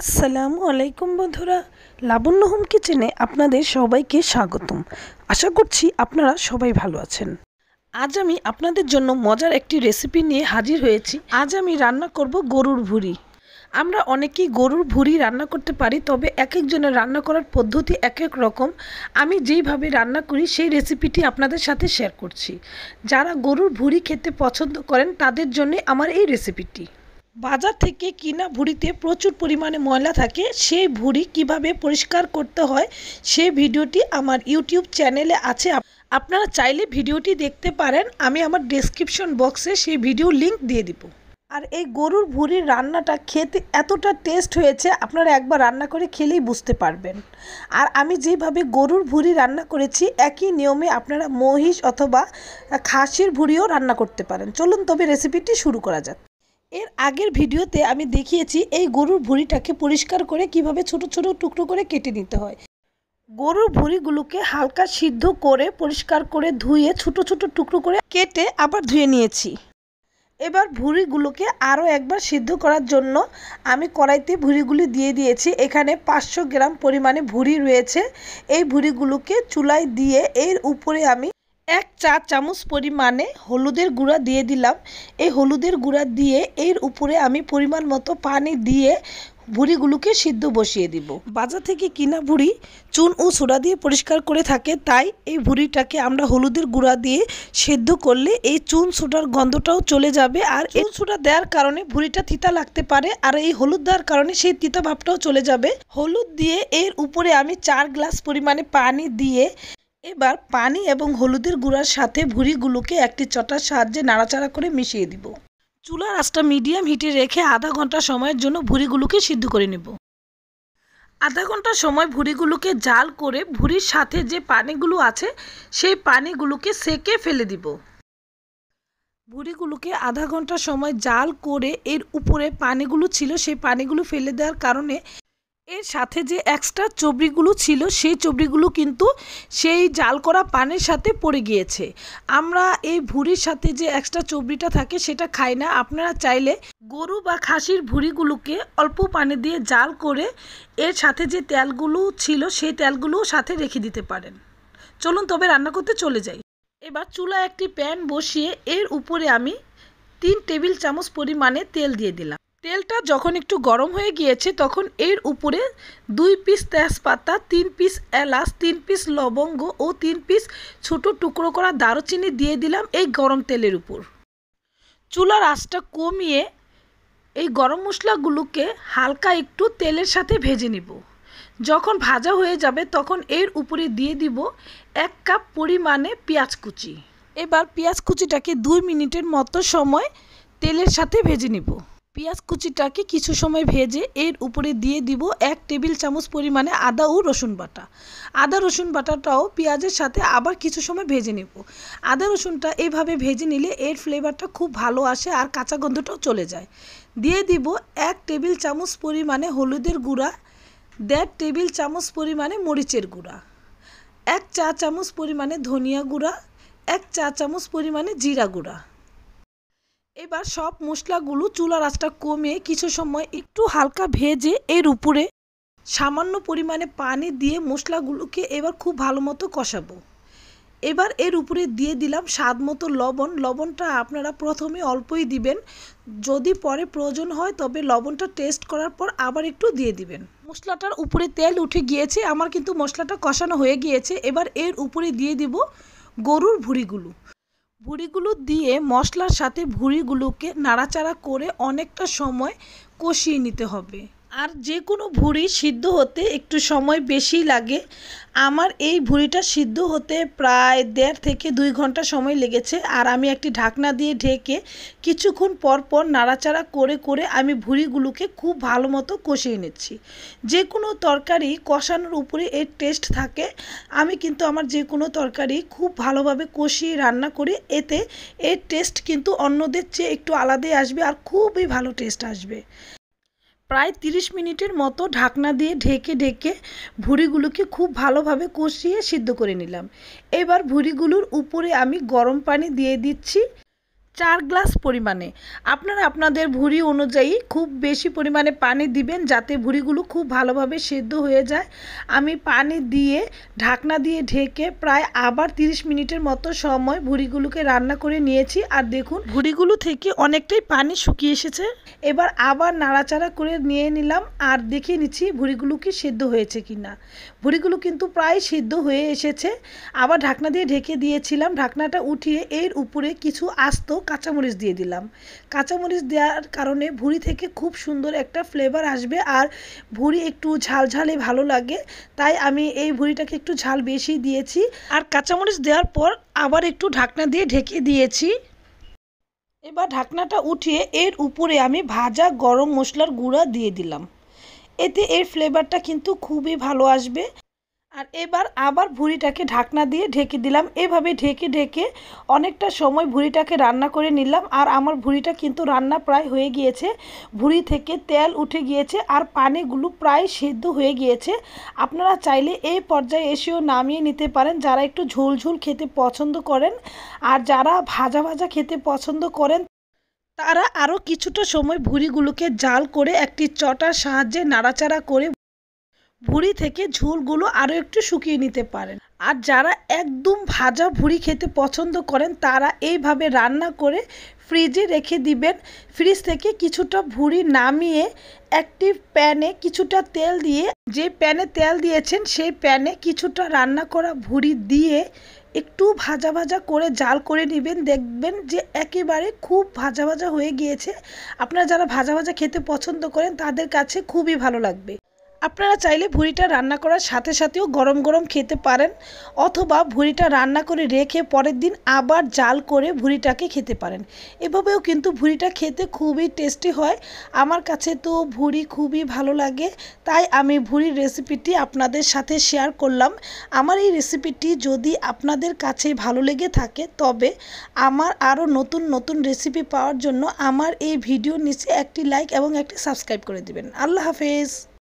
আসসালামু আলাইকুম বন্ধুরা লাবণ্য হোম কিচেনে আপনাদের সবাইকে স্বাগতম আশা করছি আপনারা সবাই ভালো আছেন আজ আমি আপনাদের জন্য মজার একটি রেসিপি নিয়ে হাজির হয়েছি আজ আমি রান্না করব গরুর ভুড়ি আমরা অনেকেই গরুর ভুড়ি রান্না করতে পারি তবে এক একজনের রান্না করার পদ্ধতি এক এক রকম আমি যেইভাবে রান্না করি সেই রেসিপিটি আপনাদের সাথে শেয়ার করছি যারা গরুর ভুড়ি খেতে পছন্দ করেন তাদের জন্যে আমার এই রেসিপিটি বাজার থেকে কিনা ভুড়িতে প্রচুর পরিমাণে ময়লা থাকে সেই ভুড়ি কিভাবে পরিষ্কার করতে হয় সেই ভিডিওটি আমার ইউটিউব চ্যানেলে আছে আপনারা চাইলে ভিডিওটি দেখতে পারেন আমি আমার ডেসক্রিপশন বক্সে সেই ভিডিও লিংক দিয়ে দিব আর এই গরুর ভুড়ির রান্নাটা খেতে এতটা টেস্ট হয়েছে আপনারা একবার রান্না করে খেলেই বুঝতে পারবেন আর আমি যেভাবে গরুর ভুড়ি রান্না করেছি একই নিয়মে আপনারা মহিষ অথবা খাসির ভুড়িও রান্না করতে পারেন চলুন তবে রেসিপিটি শুরু করা যাক এর আগের ভিডিওতে আমি দেখিয়েছি এই গরুর ভুঁড়িটাকে পরিষ্কার করে কিভাবে ছোট ছোট টুকরো করে কেটে নিতে হয় গরুর ভুঁড়িগুলোকে হালকা সিদ্ধ করে পরিষ্কার করে ধুয়ে ছোট ছোট টুকরো করে কেটে আবার ধুয়ে নিয়েছি এবার ভুঁড়িগুলোকে আরও একবার সিদ্ধ করার জন্য আমি কড়াইতে ভুঁড়িগুলি দিয়ে দিয়েছি এখানে পাঁচশো গ্রাম পরিমাণে ভুঁড়ি রয়েছে এই ভুঁড়িগুলোকে চুলায় দিয়ে এর উপরে আমি এক চা চামচ পরিমাণে হলুদের গুঁড়া দিয়ে দিলাম এই হলুদের গুঁড়া দিয়ে এর উপরে আমি পরিমাণ মতো পানি দিয়ে ভুড়িগুলোকে সিদ্ধ বসিয়ে দিব বাজার থেকে কিনা ভুড়ি চুন ও সোডা দিয়ে পরিষ্কার করে থাকে তাই এই ভুড়িটাকে আমরা হলুদের গুঁড়া দিয়ে সেদ্ধ করলে এই চুন সোডার গন্ধটাও চলে যাবে আর চুন সোডা দেওয়ার কারণে ভুড়িটা তিতা লাগতে পারে আর এই হলুদ দেওয়ার কারণে সেই তিতা ভাবটাও চলে যাবে হলুদ দিয়ে এর উপরে আমি চার গ্লাস পরিমাণে পানি দিয়ে এবার পানি এবং হলুদের গুঁড়ার সাথে ভুড়িগুলোকে একটি চটার সাহায্যে নাড়াচাড়া করে মিশিয়ে দিব চুলার আঁচটা মিডিয়াম হিটে রেখে আধা ঘন্টা সময়ের জন্য ভুড়িগুলোকে সিদ্ধ করে নেব আধা ঘন্টা সময় ভুড়িগুলোকে জাল করে ভুড়ির সাথে যে পানিগুলো আছে সেই পানিগুলোকে সেকে ফেলে দিব ভুড়িগুলোকে আধা ঘন্টা সময় জাল করে এর উপরে পানিগুলো ছিল সেই পানিগুলো ফেলে দেওয়ার কারণে এর সাথে যে এক্সট্রা চবড়িগুলো ছিল সেই চবড়িগুলো কিন্তু সেই জাল করা পানের সাথে পড়ে গিয়েছে আমরা এই ভুঁড়ির সাথে যে এক্সট্রা চবড়িটা থাকে সেটা খাই না আপনারা চাইলে গরু বা খাসির ভুঁড়িগুলোকে অল্প পানি দিয়ে জাল করে এর সাথে যে তেলগুলো ছিল সেই তেলগুলোও সাথে রেখে দিতে পারেন চলুন তবে রান্না করতে চলে যাই এবার চুলা একটি প্যান বসিয়ে এর উপরে আমি তিন টেবিল চামচ পরিমাণে তেল দিয়ে দিলাম তেলটা যখন একটু গরম হয়ে গিয়েছে তখন এর উপরে দুই পিস তেজপাতা তিন পিস এলাচ তিন পিস লবঙ্গ ও তিন পিস ছোট টুকরো করা দারুচিনি দিয়ে দিলাম এই গরম তেলের উপর চুলার আঁচটা কমিয়ে এই গরম মশলাগুলোকে হালকা একটু তেলের সাথে ভেজে নিব যখন ভাজা হয়ে যাবে তখন এর উপরে দিয়ে দিব এক কাপ পরিমাণে পেঁয়াজ কুচি এবার পেঁয়াজ কুচিটাকে দুই মিনিটের মতো সময় তেলের সাথে ভেজে নিব পেঁয়াজ কুচিটাকে কিছু সময় ভেজে এর উপরে দিয়ে দিব এক টেবিল চামচ পরিমাণে আদা ও রসুন বাটা আদা রসুন বাটাটাও পেঁয়াজের সাথে আবার কিছু সময় ভেজে নেব আদা রসুনটা এভাবে ভেজে নিলে এর ফ্লেভারটা খুব ভালো আসে আর কাঁচা গন্ধটাও চলে যায় দিয়ে দিব এক টেবিল চামচ পরিমাণে হলুদের গুঁড়া দেড় টেবিল চামচ পরিমাণে মরিচের গুঁড়া এক চা চামচ পরিমাণে ধনিয়া গুঁড়া এক চা চামচ পরিমাণে জিরা গুঁড়া এবার সব মশলাগুলো চুলার আঁচটা কমে কিছু সময় একটু হালকা ভেজে এর উপরে সামান্য পরিমাণে পানি দিয়ে মশলাগুলোকে এবার খুব ভালো মতো কষাবো এবার এর উপরে দিয়ে দিলাম স্বাদ মতো লবণ লবণটা আপনারা প্রথমে অল্পই দিবেন যদি পরে প্রয়োজন হয় তবে লবণটা টেস্ট করার পর আবার একটু দিয়ে দিবেন মশলাটার উপরে তেল উঠে গিয়েছে আমার কিন্তু মশলাটা কষানো হয়ে গিয়েছে এবার এর উপরে দিয়ে দিব গরুর ভুড়িগুলো ভুড়িগুলো দিয়ে মশলার সাথে ভুড়িগুলোকে নাড়াচাড়া করে অনেকটা সময় কষিয়ে নিতে হবে আর যে কোনো ভুঁড়ি সিদ্ধ হতে একটু সময় বেশি লাগে আমার এই ভুঁড়িটা সিদ্ধ হতে প্রায় দেড় থেকে দুই ঘন্টা সময় লেগেছে আর আমি একটি ঢাকনা দিয়ে ঢেকে কিছুক্ষণ পর পর নাড়াচাড়া করে করে আমি ভুঁড়িগুলোকে খুব ভালো মতো কষিয়ে নিচ্ছি যে কোনো তরকারি কষানোর উপরে এর টেস্ট থাকে আমি কিন্তু আমার যে কোনো তরকারি খুব ভালোভাবে কষিয়ে রান্না করি এতে এর টেস্ট কিন্তু অন্যদের চেয়ে একটু আলাদাই আসবে আর খুবই ভালো টেস্ট আসবে প্রায় 30 মিনিটের মতো ঢাকনা দিয়ে ঢেকে ঢেকে ভুড়িগুলোকে খুব ভালোভাবে কষিয়ে সিদ্ধ করে নিলাম এবার ভুড়িগুলোর উপরে আমি গরম পানি দিয়ে দিচ্ছি চার গ্লাস পরিমাণে আপনারা আপনাদের ভুড়ি অনুযায়ী খুব বেশি পরিমাণে পানি দিবেন যাতে ভুড়িগুলো খুব ভালোভাবে সেদ্ধ হয়ে যায় আমি পানি দিয়ে ঢাকনা দিয়ে ঢেকে প্রায় আবার 30 মিনিটের মতো সময় ভুড়িগুলোকে রান্না করে নিয়েছি আর দেখুন ভুড়িগুলো থেকে অনেকটাই পানি শুকিয়ে এসেছে এবার আবার নাড়াচাড়া করে নিয়ে নিলাম আর দেখিয়ে নিচ্ছি ভুড়িগুলো কি সেদ্ধ হয়েছে কি না ভুড়িগুলো কিন্তু প্রায় সেদ্ধ হয়ে এসেছে আবার ঢাকনা দিয়ে ঢেকে দিয়েছিলাম ঢাকনাটা উঠিয়ে এর উপরে কিছু আস্ত কাঁচামরিচ দিয়ে দিলাম কাঁচামরিচ দেওয়ার কারণে ভুড়ি থেকে খুব সুন্দর একটা ফ্লেভার আসবে আর ভুড়ি একটু ঝাল ঝালে ভালো লাগে তাই আমি এই ভুড়িটাকে একটু ঝাল বেশি দিয়েছি আর কাঁচামরিচ দেওয়ার পর আবার একটু ঢাকনা দিয়ে ঢেকে দিয়েছি এবার ঢাকনাটা উঠিয়ে এর উপরে আমি ভাজা গরম মশলার গুঁড়া দিয়ে দিলাম এতে এর ফ্লেভারটা কিন্তু খুবই ভালো আসবে আর এবার আবার ভুড়িটাকে ঢাকনা দিয়ে ঢেকে দিলাম এভাবে ঢেকে ঢেকে অনেকটা সময় ভুড়িটাকে রান্না করে নিলাম আর আমার ভুড়িটা কিন্তু রান্না প্রায় হয়ে গিয়েছে ভুড়ি থেকে তেল উঠে গিয়েছে আর পানিগুলো প্রায় সেদ্ধ হয়ে গিয়েছে আপনারা চাইলে এই পর্যায়ে এসেও নামিয়ে নিতে পারেন যারা একটু ঝোল ঝোল খেতে পছন্দ করেন আর যারা ভাজা ভাজা খেতে পছন্দ করেন তারা আরও কিছুটা সময় ভুড়িগুলোকে জাল করে একটি চটার সাহায্যে নাড়াচাড়া করে ভুড়ি থেকে ঝোলগুলো আরও একটু শুকিয়ে নিতে পারেন আর যারা একদম ভাজা ভুড়ি খেতে পছন্দ করেন তারা এইভাবে রান্না করে ফ্রিজে রেখে দিবেন ফ্রিজ থেকে কিছুটা ভুড়ি নামিয়ে একটি প্যানে কিছুটা তেল দিয়ে যে প্যানে তেল দিয়েছেন সেই প্যানে কিছুটা রান্না করা ভুড়ি দিয়ে একটু ভাজা ভাজা করে জাল করে নেবেন দেখবেন যে একেবারে খুব ভাজা ভাজা হয়ে গিয়েছে আপনারা যারা ভাজা ভাজা খেতে পছন্দ করেন তাদের কাছে খুবই ভালো লাগবে আপনারা চাইলে ভুঁড়িটা রান্না করার সাথে সাথেও গরম গরম খেতে পারেন অথবা ভুঁড়িটা রান্না করে রেখে পরের দিন আবার জাল করে ভুঁড়িটাকে খেতে পারেন এভাবেও কিন্তু ভুঁড়িটা খেতে খুবই টেস্টি হয় আমার কাছে তো ভুঁড়ি খুবই ভালো লাগে তাই আমি ভুঁড়ির রেসিপিটি আপনাদের সাথে শেয়ার করলাম আমার এই রেসিপিটি যদি আপনাদের কাছে ভালো লেগে থাকে তবে আমার আরও নতুন নতুন রেসিপি পাওয়ার জন্য আমার এই ভিডিও নিচে একটি লাইক এবং একটি সাবস্ক্রাইব করে দেবেন আল্লাহ হাফেজ